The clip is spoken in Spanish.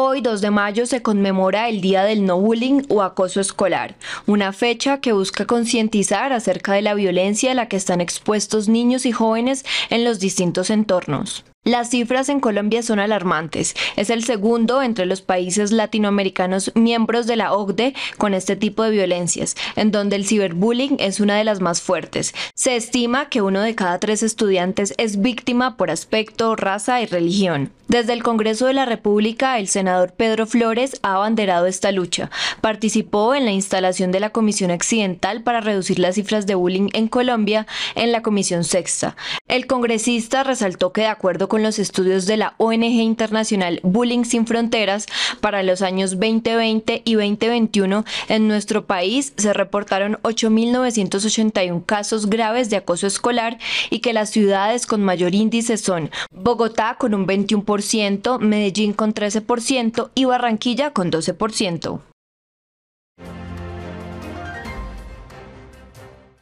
Hoy, 2 de mayo, se conmemora el Día del No Bullying o Acoso Escolar, una fecha que busca concientizar acerca de la violencia a la que están expuestos niños y jóvenes en los distintos entornos. Las cifras en Colombia son alarmantes. Es el segundo entre los países latinoamericanos miembros de la OCDE con este tipo de violencias, en donde el ciberbullying es una de las más fuertes. Se estima que uno de cada tres estudiantes es víctima por aspecto, raza y religión. Desde el Congreso de la República, el senador Pedro Flores ha abanderado esta lucha. Participó en la instalación de la Comisión Accidental para reducir las cifras de bullying en Colombia en la Comisión Sexta. El congresista resaltó que de acuerdo con los estudios de la ONG internacional Bullying Sin Fronteras, para los años 2020 y 2021 en nuestro país se reportaron 8.981 casos graves de acoso escolar y que las ciudades con mayor índice son Bogotá con un 21%, Medellín con 13% y Barranquilla con 12%.